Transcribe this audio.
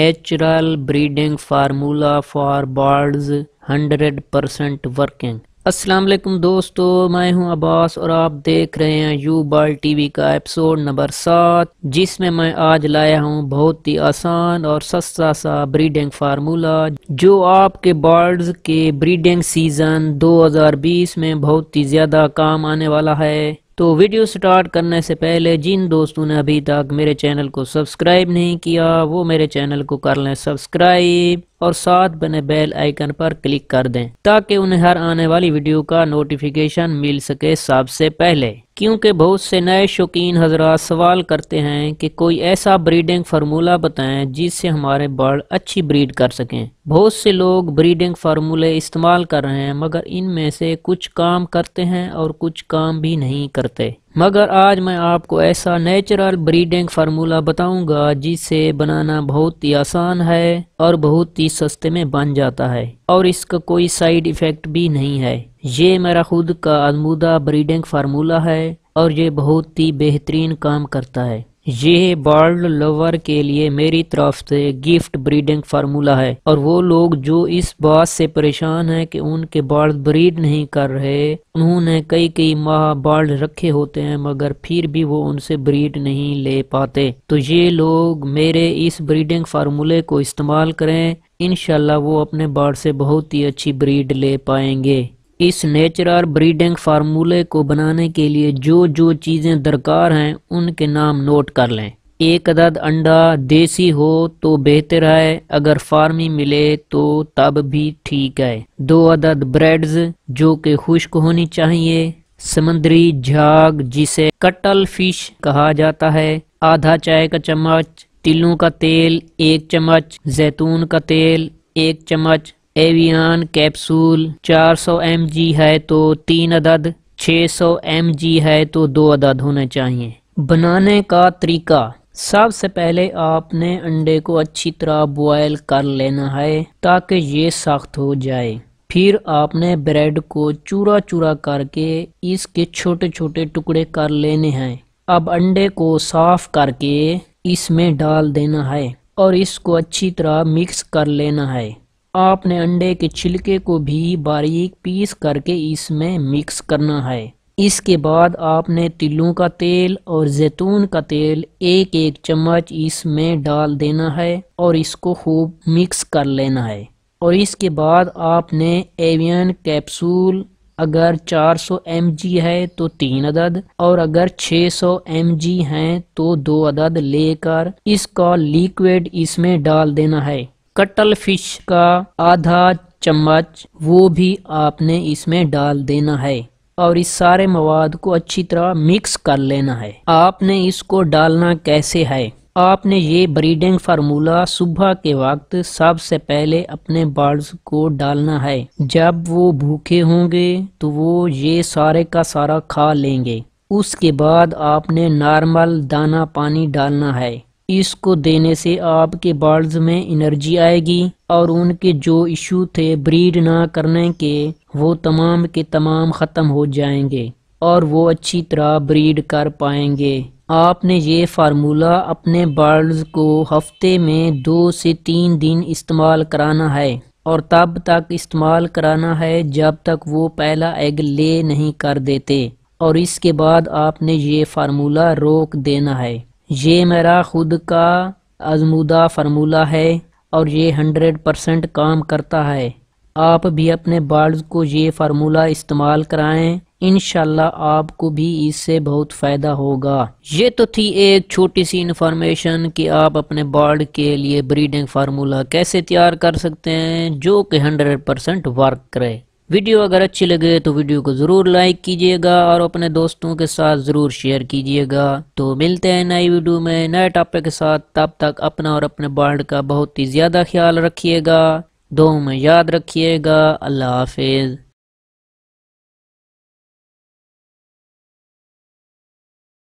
natural breeding formula for birds hundred percent working अस्सलाम दोस्तों मैं हूं अब्बास और आप देख रहे हैं यू बर्ड टी का एपिसोड नंबर सात जिसमें मैं आज लाया हूं बहुत ही आसान और सस्ता सा ब्रीडिंग फार्मूला जो आपके बर्ड्स के ब्रीडिंग सीज़न 2020 में बहुत ही ज़्यादा काम आने वाला है तो वीडियो स्टार्ट करने से पहले जिन दोस्तों ने अभी तक मेरे चैनल को सब्सक्राइब नहीं किया वो मेरे चैनल को कर लें सब्सक्राइब और साथ बने बेल आइकन पर क्लिक कर दें ताकि उन्हें हर आने वाली वीडियो का नोटिफिकेशन मिल सके सबसे पहले क्योंकि बहुत से नए शौकीन हजरा सवाल करते हैं कि कोई ऐसा ब्रीडिंग फार्मूला बताएं जिससे हमारे बर्ड अच्छी ब्रीड कर सकें बहुत से लोग ब्रीडिंग फार्मूले इस्तेमाल कर रहे हैं मगर इनमें से कुछ काम करते हैं और कुछ काम भी नहीं करते मगर आज मैं आपको ऐसा नेचुरल ब्रीडिंग फार्मूला बताऊंगा जिसे बनाना बहुत ही आसान है और बहुत ही सस्ते में बन जाता है और इसका कोई साइड इफ़ेक्ट भी नहीं है ये मेरा खुद का आजमूदा ब्रीडिंग फार्मूला है और ये बहुत ही बेहतरीन काम करता है ये बर्ड लवर के लिए मेरी तरफ से गिफ्ट ब्रीडिंग फार्मूला है और वो लोग जो इस बात से परेशान हैं कि उनके बर्ड ब्रीड नहीं कर रहे उन्होंने कई कई माह बर्ड रखे होते हैं मगर फिर भी वो उनसे ब्रीड नहीं ले पाते तो ये लोग मेरे इस ब्रीडिंग फार्मूले को इस्तेमाल करें इनशाला वो अपने बर्ड से बहुत ही अच्छी ब्रीड ले पाएंगे इस नेचुरल ब्रीडिंग फार्मूले को बनाने के लिए जो जो चीज़ें दरकार हैं उनके नाम नोट कर लें एक अदद अंडा देसी हो तो बेहतर है अगर फार्मी मिले तो तब भी ठीक है दो अदद ब्रेड्स जो कि खुश्क होनी चाहिए समंदरी झाग जिसे कटल फिश कहा जाता है आधा चाय का चम्मच तिलों का तेल एक चम्मच जैतून का तेल एक चम्मच एवियन कैप्सूल 400 सौ है तो तीन अदद 600 सौ है तो दो अदद होने चाहिए बनाने का तरीका सबसे पहले आपने अंडे को अच्छी तरह बॉयल कर लेना है ताकि ये सख्त हो जाए फिर आपने ब्रेड को चूरा चूरा करके इसके छोटे छोटे टुकड़े कर लेने हैं अब अंडे को साफ करके इसमें डाल देना है और इसको अच्छी तरह मिक्स कर लेना है आपने अंडे के छिलके को भी बारीक पीस करके इसमें मिक्स करना है इसके बाद आपने तिलों का तेल और जैतून का तेल एक एक चम्मच इसमें डाल देना है और इसको खूब मिक्स कर लेना है और इसके बाद आपने एवियन कैप्सूल अगर 400 सौ है तो तीन अदद और अगर 600 सौ हैं तो दो अदद लेकर इसका लिक्विड इसमें डाल देना है कटल फिश का आधा चम्मच वो भी आपने इसमें डाल देना है और इस सारे मवाद को अच्छी तरह मिक्स कर लेना है आपने इसको डालना कैसे है आपने ये ब्रीडिंग फार्मूला सुबह के वक्त सबसे पहले अपने बर्ड्स को डालना है जब वो भूखे होंगे तो वो ये सारे का सारा खा लेंगे उसके बाद आपने नॉर्मल दाना पानी डालना है इसको देने से आपके बाल्स में एनर्जी आएगी और उनके जो इशू थे ब्रीड ना करने के वो तमाम के तमाम ख़त्म हो जाएंगे और वो अच्छी तरह ब्रीड कर पाएंगे आपने ये फार्मूला अपने बाल्स को हफ्ते में दो से तीन दिन इस्तेमाल कराना है और तब तक इस्तेमाल कराना है जब तक वो पहला एग ले नहीं कर देते और इसके बाद आपने ये फार्मूला रोक देना है ये मेरा खुद का आजमूदा फार्मूला है और ये हंड्रेड परसेंट काम करता है आप भी अपने बाल को ये फार्मूला इस्तेमाल कराएं इन आपको भी इससे बहुत फ़ायदा होगा ये तो थी एक छोटी सी इन्फॉर्मेशन कि आप अपने बाल के लिए ब्रीडिंग फार्मूला कैसे तैयार कर सकते हैं जो कि हंड्रेड परसेंट वर्क करे वीडियो अगर अच्छी लगे तो वीडियो को ज़रूर लाइक कीजिएगा और अपने दोस्तों के साथ ज़रूर शेयर कीजिएगा तो मिलते हैं नई वीडियो में नए टॉपिक के साथ तब तक अपना और अपने बाढ़ का बहुत ही ज़्यादा ख्याल रखिएगा दो में याद रखिएगा अल्लाह हाफिज़